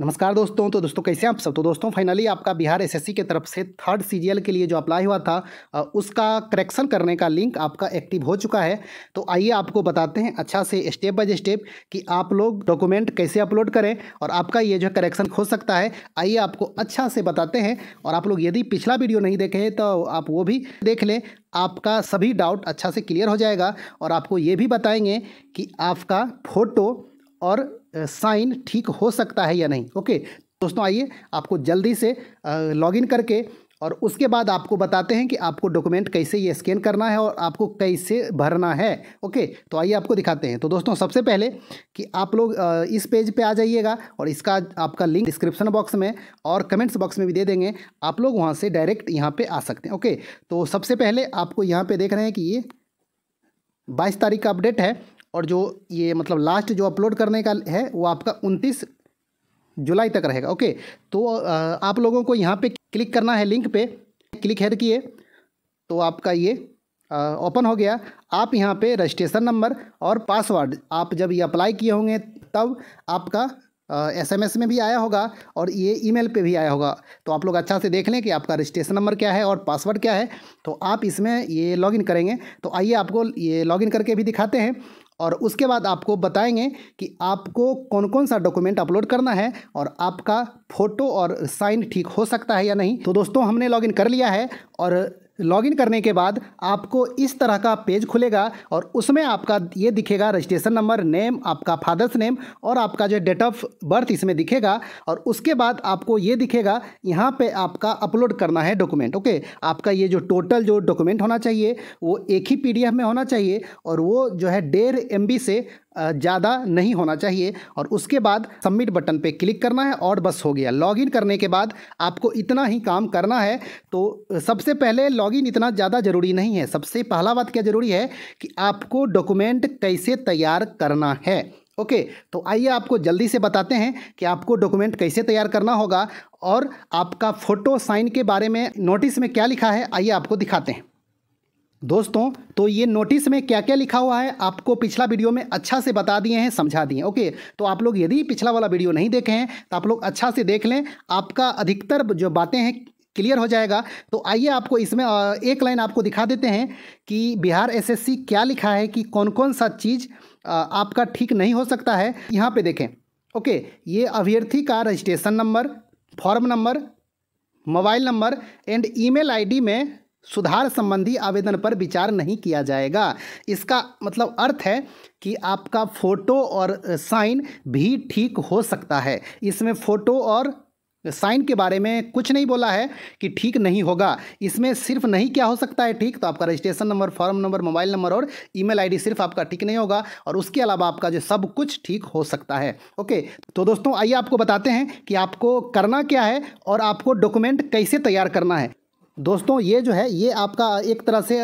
नमस्कार दोस्तों तो दोस्तों कैसे हैं आप सब तो दोस्तों फाइनली आपका बिहार एसएससी के तरफ से थर्ड सीजीएल के लिए जो अप्लाई हुआ था उसका करेक्शन करने का लिंक आपका एक्टिव हो चुका है तो आइए आपको बताते हैं अच्छा से स्टेप बाय स्टेप कि आप लोग डॉक्यूमेंट कैसे अपलोड करें और आपका ये जो करेक्शन हो सकता है आइए आपको अच्छा से बताते हैं और आप लोग यदि पिछला वीडियो नहीं देखे तो आप वो भी देख लें आपका सभी डाउट अच्छा से क्लियर हो जाएगा और आपको ये भी बताएंगे कि आपका फोटो और साइन ठीक हो सकता है या नहीं ओके दोस्तों आइए आपको जल्दी से लॉगिन करके और उसके बाद आपको बताते हैं कि आपको डॉक्यूमेंट कैसे ये स्कैन करना है और आपको कैसे भरना है ओके तो आइए आपको दिखाते हैं तो दोस्तों सबसे पहले कि आप लोग इस पेज पे आ जाइएगा और इसका आपका लिंक डिस्क्रिप्शन बॉक्स में और कमेंट्स बॉक्स में भी दे देंगे आप लोग वहाँ से डायरेक्ट यहाँ पर आ सकते हैं ओके तो सबसे पहले आपको यहाँ पर देख रहे हैं कि ये बाईस तारीख का अपडेट है और जो ये मतलब लास्ट जो अपलोड करने का है वो आपका उनतीस जुलाई तक रहेगा ओके तो आप लोगों को यहाँ पे क्लिक करना है लिंक पे क्लिक हेड किए तो आपका ये ओपन हो गया आप यहाँ पे रजिस्ट्रेशन नंबर और पासवर्ड आप जब ये अप्लाई किए होंगे तब आपका एसएमएस में भी आया होगा और ये ईमेल पे भी आया होगा तो आप लोग अच्छा से देख लें कि आपका रजिस्ट्रेशन नंबर क्या है और पासवर्ड क्या है तो आप इसमें ये लॉगिन करेंगे तो आइए आपको ये लॉगिन करके भी दिखाते हैं और उसके बाद आपको बताएंगे कि आपको कौन कौन सा डॉक्यूमेंट अपलोड करना है और आपका फ़ोटो और साइन ठीक हो सकता है या नहीं तो दोस्तों हमने लॉगिन कर लिया है और लॉगिन करने के बाद आपको इस तरह का पेज खुलेगा और उसमें आपका ये दिखेगा रजिस्ट्रेशन नंबर नेम आपका फादर्स नेम और आपका जो डेट ऑफ बर्थ इसमें दिखेगा और उसके बाद आपको ये दिखेगा यहाँ पे आपका अपलोड करना है डॉक्यूमेंट ओके आपका ये जो टोटल जो डॉक्यूमेंट होना चाहिए वो एक ही पी में होना चाहिए और वो जो है डेढ़ एम से ज़्यादा नहीं होना चाहिए और उसके बाद सबमिट बटन पे क्लिक करना है और बस हो गया लॉगिन करने के बाद आपको इतना ही काम करना है तो सबसे पहले लॉगिन इतना ज़्यादा ज़रूरी नहीं है सबसे पहला बात क्या ज़रूरी है कि आपको डॉक्यूमेंट कैसे तैयार करना है ओके okay, तो आइए आपको जल्दी से बताते हैं कि आपको डॉक्यूमेंट कैसे तैयार करना होगा और आपका फ़ोटो साइन के बारे में नोटिस में क्या लिखा है आइए आपको दिखाते हैं दोस्तों तो ये नोटिस में क्या क्या लिखा हुआ है आपको पिछला वीडियो में अच्छा से बता दिए हैं समझा दिए ओके तो आप लोग यदि पिछला वाला वीडियो नहीं देखे हैं तो आप लोग अच्छा से देख लें आपका अधिकतर जो बातें हैं क्लियर हो जाएगा तो आइए आपको इसमें एक लाइन आपको दिखा देते हैं कि बिहार एसएससी क्या लिखा है कि कौन कौन सा चीज़ आपका ठीक नहीं हो सकता है यहाँ पे देखें ओके ये अभ्यर्थी का registration number form number mobile number and email ID में सुधार संबंधी आवेदन पर विचार नहीं किया जाएगा इसका मतलब अर्थ है कि आपका फ़ोटो और साइन भी ठीक हो सकता है इसमें फ़ोटो और साइन के बारे में कुछ नहीं बोला है कि ठीक नहीं होगा इसमें सिर्फ नहीं क्या हो सकता है ठीक तो आपका registration number form number mobile number और ईमेल आईडी सिर्फ आपका ठीक नहीं होगा और उसके अलावा आपका जो सब कुछ ठीक हो सकता है ओके तो दोस्तों आइए आपको बताते हैं कि आपको करना क्या है और आपको डॉक्यूमेंट कैसे तैयार करना है दोस्तों ये जो है ये आपका एक तरह से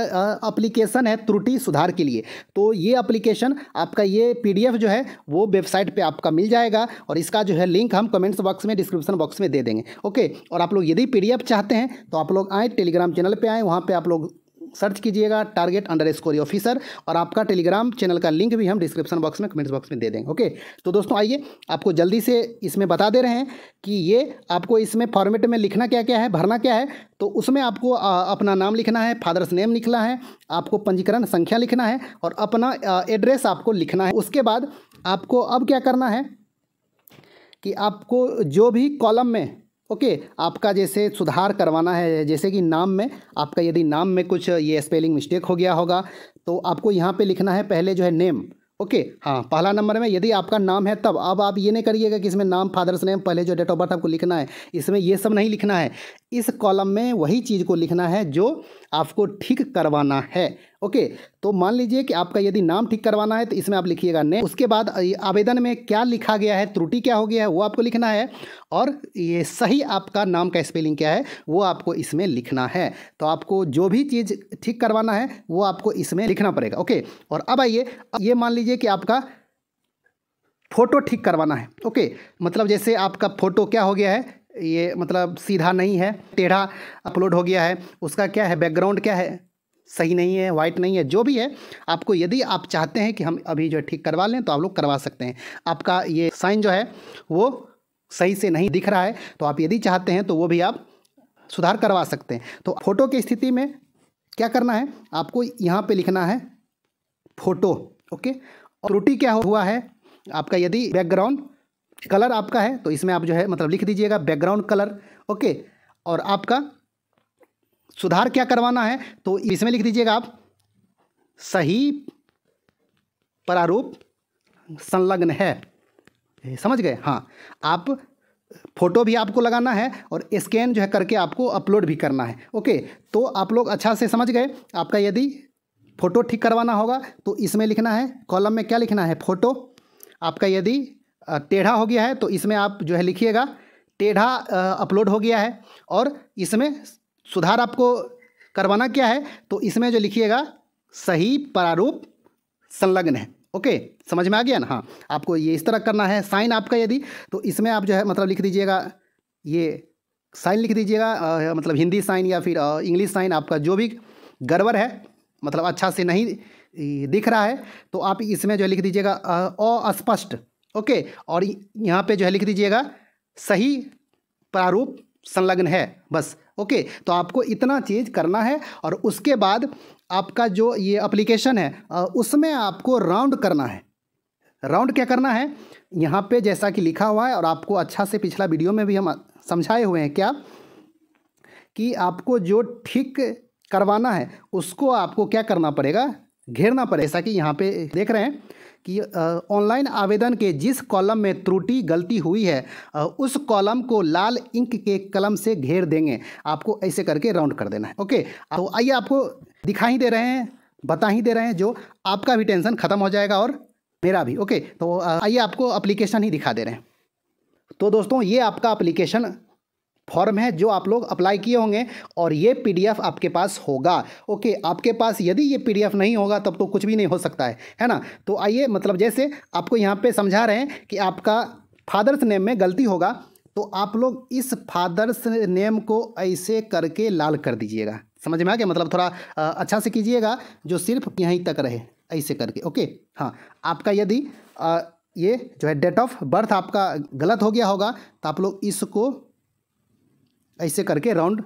अप्लीकेशन है त्रुटि सुधार के लिए तो ये अप्लीकेशन आपका ये पीडीएफ जो है वो वेबसाइट पे आपका मिल जाएगा और इसका जो है लिंक हम कमेंट्स बॉक्स में डिस्क्रिप्शन बॉक्स में दे देंगे ओके और आप लोग यदि पीडीएफ चाहते हैं तो आप लोग आएँ टेलीग्राम चैनल पर आएँ वहाँ पर आप लोग सर्च कीजिएगा टारगेट अंडर स्कोर ऑफिसर और आपका टेलीग्राम चैनल का लिंक भी हम डिस्क्रिप्शन बॉक्स में कमेंट्स बॉक्स में दे देंगे ओके तो दोस्तों आइए आपको जल्दी से इसमें बता दे रहे हैं कि ये आपको इसमें फॉर्मेट में लिखना क्या क्या है भरना क्या है तो उसमें आपको अपना नाम लिखना है फादर्स नेम लिखना है आपको पंजीकरण संख्या लिखना है और अपना एड्रेस आपको लिखना है उसके बाद आपको अब क्या करना है कि आपको जो भी कॉलम में ओके आपका जैसे सुधार करवाना है जैसे कि नाम में आपका यदि नाम में कुछ ये स्पेलिंग मिस्टेक हो गया होगा तो आपको यहाँ पे लिखना है पहले जो है नेम ओके okay, हाँ पहला नंबर में यदि आपका नाम है तब अब आप ये नहीं करिएगा कि इसमें नाम फादर्स नेम पहले जो डेट ऑफ बर्थ आपको लिखना है इसमें ये सब नहीं लिखना है इस कॉलम में वही चीज़ को लिखना है जो आपको ठीक करवाना है ओके तो मान लीजिए कि आपका यदि नाम ठीक करवाना है तो इसमें आप लिखिएगा ने उसके बाद आवेदन में क्या लिखा गया है त्रुटि क्या हो गया है वो आपको लिखना है और ये सही आपका नाम का स्पेलिंग क्या है वो आपको इसमें लिखना है तो आपको जो भी चीज़ ठीक करवाना है वो आपको इसमें लिखना पड़ेगा ओके और अब आइए ये मान लीजिए कि आपका फ़ोटो ठीक करवाना है ओके मतलब जैसे आपका फ़ोटो क्या हो गया है ये मतलब सीधा नहीं है टेढ़ा अपलोड हो गया है उसका क्या है बैकग्राउंड क्या है सही नहीं है वाइट नहीं है जो भी है आपको यदि आप चाहते हैं कि हम अभी जो है ठीक करवा लें तो आप लोग करवा सकते हैं आपका ये साइन जो है वो सही से नहीं दिख रहा है तो आप यदि चाहते हैं तो वो भी आप सुधार करवा सकते हैं तो फोटो की स्थिति में क्या करना है आपको यहाँ पे लिखना है फोटो ओके और त्रुटि क्या हुआ है आपका यदि बैकग्राउंड कलर आपका है तो इसमें आप जो है मतलब लिख दीजिएगा बैकग्राउंड कलर ओके और आपका सुधार क्या करवाना है तो इसमें लिख दीजिएगा आप सही प्रारूप संलग्न है समझ गए हाँ आप फोटो भी आपको लगाना है और स्कैन जो है करके आपको अपलोड भी करना है ओके तो आप लोग अच्छा से समझ गए आपका यदि फ़ोटो ठीक करवाना होगा तो इसमें लिखना है कॉलम में क्या लिखना है फ़ोटो आपका यदि टेढ़ा हो गया है तो इसमें आप जो है लिखिएगा टेढ़ा अपलोड हो गया है और इसमें सुधार आपको करवाना क्या है तो इसमें जो लिखिएगा सही प्रारूप संलग्न है ओके समझ में आ गया ना हाँ आपको ये इस तरह करना है साइन आपका यदि तो इसमें आप जो है मतलब लिख दीजिएगा ये साइन लिख दीजिएगा मतलब हिंदी साइन या फिर इंग्लिश साइन आपका जो भी गड़बड़ है मतलब अच्छा से नहीं दिख रहा है तो आप इसमें जो है लिख दीजिएगा अस्पष्ट ओके और यहाँ पे जो है लिख दीजिएगा सही प्रारूप संलग्न है बस ओके तो आपको इतना चीज़ करना है और उसके बाद आपका जो ये अप्लीकेशन है उसमें आपको राउंड करना है राउंड क्या करना है यहाँ पे जैसा कि लिखा हुआ है और आपको अच्छा से पिछला वीडियो में भी हम समझाए हुए हैं क्या कि आपको जो ठीक करवाना है उसको आपको क्या करना पड़ेगा घेरना पड़ेगा जैसा कि यहाँ पे देख रहे हैं कि ऑनलाइन आवेदन के जिस कॉलम में त्रुटि गलती हुई है आ, उस कॉलम को लाल इंक के कलम से घेर देंगे आपको ऐसे करके राउंड कर देना है ओके तो आइए आपको दिखा ही दे रहे हैं बता ही दे रहे हैं जो आपका भी टेंशन ख़त्म हो जाएगा और मेरा भी ओके तो आइए आपको अप्लीकेशन ही दिखा दे रहे हैं तो दोस्तों ये आपका अप्लीकेशन फॉर्म है जो आप लोग अप्लाई किए होंगे और ये पीडीएफ आपके पास होगा ओके आपके पास यदि ये पीडीएफ नहीं होगा तब तो कुछ भी नहीं हो सकता है है ना तो आइए मतलब जैसे आपको यहाँ पे समझा रहे हैं कि आपका फादर्स नेम में गलती होगा तो आप लोग इस फादर्स नेम को ऐसे करके लाल कर दीजिएगा समझ में आ गया मतलब थोड़ा अच्छा से कीजिएगा जो सिर्फ यहीं तक रहे ऐसे करके ओके हाँ आपका यदि ये जो है डेट ऑफ बर्थ आपका गलत हो गया होगा तो आप लोग इसको ऐसे करके राउंड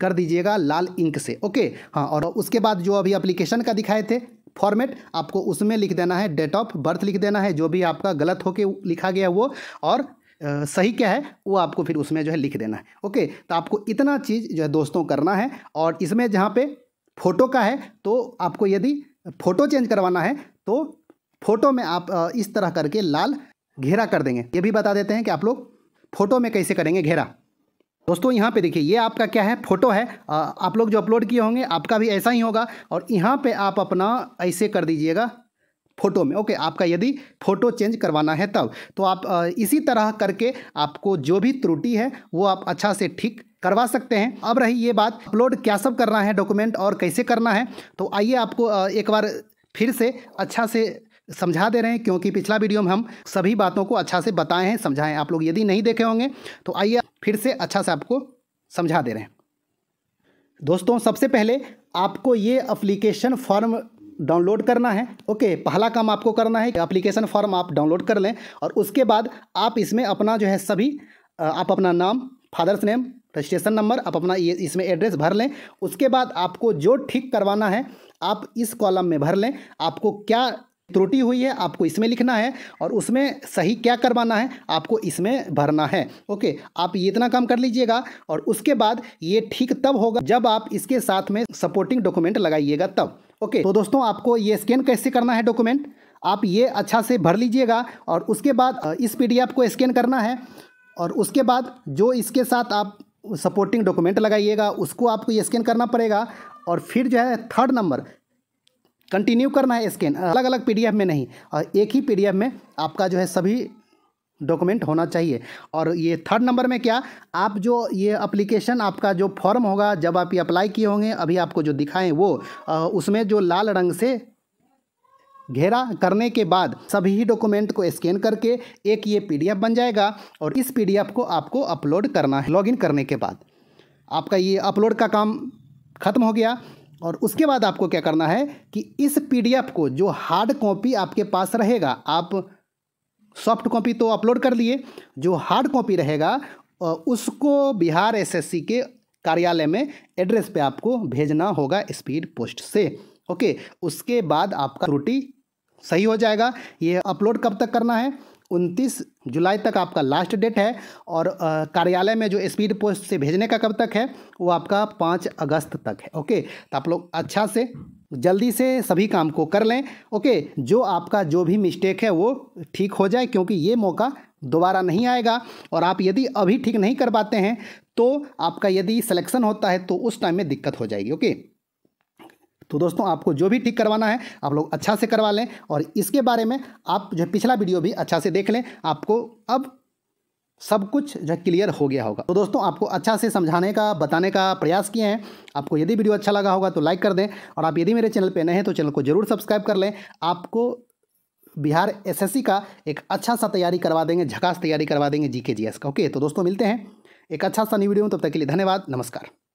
कर दीजिएगा लाल इंक से ओके हाँ और उसके बाद जो अभी अप्लीकेशन का दिखाए थे फॉर्मेट आपको उसमें लिख देना है डेट ऑफ बर्थ लिख देना है जो भी आपका गलत होके लिखा गया वो और आ, सही क्या है वो आपको फिर उसमें जो है लिख देना है ओके तो आपको इतना चीज़ जो है दोस्तों करना है और इसमें जहाँ पे फ़ोटो का है तो आपको यदि फ़ोटो चेंज करवाना है तो फ़ोटो में आप इस तरह करके लाल घेरा कर देंगे ये भी बता देते हैं कि आप लोग फ़ोटो में कैसे करेंगे घेरा दोस्तों यहाँ पे देखिए ये आपका क्या है फोटो है आ, आप लोग जो अपलोड किए होंगे आपका भी ऐसा ही होगा और यहाँ पे आप अपना ऐसे कर दीजिएगा फ़ोटो में ओके आपका यदि फ़ोटो चेंज करवाना है तब तो आप इसी तरह करके आपको जो भी त्रुटि है वो आप अच्छा से ठीक करवा सकते हैं अब रही ये बात अपलोड क्या सब करना है डॉक्यूमेंट और कैसे करना है तो आइए आपको एक बार फिर से अच्छा से समझा दे रहे हैं क्योंकि पिछला वीडियो में हम सभी बातों को अच्छा से बताए हैं समझाएं आप लोग यदि नहीं देखे होंगे तो आइए फिर से अच्छा से आपको समझा दे रहे हैं दोस्तों सबसे पहले आपको ये अप्लीकेशन फॉर्म डाउनलोड करना है ओके पहला काम आपको करना है कि अप्लीकेशन फॉर्म आप डाउनलोड कर लें और उसके बाद आप इसमें अपना जो है सभी आप अपना नाम फादर्स नेम रजिस्ट्रेशन नंबर आप अपना ये इसमें एड्रेस भर लें उसके बाद आपको जो ठीक करवाना है आप इस कॉलम में भर लें आपको क्या त्रुटि हुई है आपको इसमें लिखना है और उसमें सही क्या करवाना है आपको इसमें भरना है ओके आप ये इतना काम कर लीजिएगा और उसके बाद ये ठीक तब होगा जब आप इसके साथ में सपोर्टिंग डॉक्यूमेंट लगाइएगा तब ओके तो दोस्तों आपको ये स्कैन कैसे करना है डॉक्यूमेंट आप ये अच्छा से भर लीजिएगा और उसके बाद इस एफ को स्कैन करना है और उसके बाद जो इसके साथ आप सपोर्टिंग डॉक्यूमेंट लगाइएगा उसको आपको ये स्कैन करना पड़ेगा और फिर जो है थर्ड नंबर कंटिन्यू करना है स्कैन अलग अलग पीडीएफ में नहीं और एक ही पीडीएफ में आपका जो है सभी डॉक्यूमेंट होना चाहिए और ये थर्ड नंबर में क्या आप जो ये अप्लीकेशन आपका जो फॉर्म होगा जब आप ये अप्लाई किए होंगे अभी आपको जो दिखाएं वो उसमें जो लाल रंग से घेरा करने के बाद सभी ही डॉक्यूमेंट को स्कैन करके एक ये पीडीएफ बन जाएगा और इस पीडीएफ को आपको अपलोड करना है लॉग करने के बाद आपका ये अपलोड का काम खत्म हो गया और उसके बाद आपको क्या करना है कि इस पीडीएफ को जो हार्ड कॉपी आपके पास रहेगा आप सॉफ्ट कॉपी तो अपलोड कर लिए जो हार्ड कॉपी रहेगा उसको बिहार एसएससी के कार्यालय में एड्रेस पे आपको भेजना होगा स्पीड पोस्ट से ओके उसके बाद आपका त्रुटि सही हो जाएगा ये अपलोड कब तक करना है उनतीस जुलाई तक आपका लास्ट डेट है और कार्यालय में जो स्पीड पोस्ट से भेजने का कब तक है वो आपका पाँच अगस्त तक है ओके तो आप लोग अच्छा से जल्दी से सभी काम को कर लें ओके जो आपका जो भी मिस्टेक है वो ठीक हो जाए क्योंकि ये मौका दोबारा नहीं आएगा और आप यदि अभी ठीक नहीं कर पाते हैं तो आपका यदि सिलेक्शन होता है तो उस टाइम में दिक्कत हो जाएगी ओके तो दोस्तों आपको जो भी ठीक करवाना है आप लोग अच्छा से करवा लें और इसके बारे में आप जो पिछला वीडियो भी अच्छा से देख लें आपको अब सब कुछ जो क्लियर हो गया होगा तो दोस्तों आपको अच्छा से समझाने का बताने का प्रयास किए हैं आपको यदि वीडियो अच्छा लगा होगा तो लाइक कर दें और आप यदि मेरे चैनल पर नए हैं तो चैनल को ज़रूर सब्सक्राइब कर लें आपको बिहार एसएससी का एक अच्छा सा तैयारी करवा देंगे झकास तैयारी करवा देंगे जीके जीएस का ओके तो दोस्तों मिलते हैं एक अच्छा सा न्यू वीडियो में तब तक के लिए धन्यवाद नमस्कार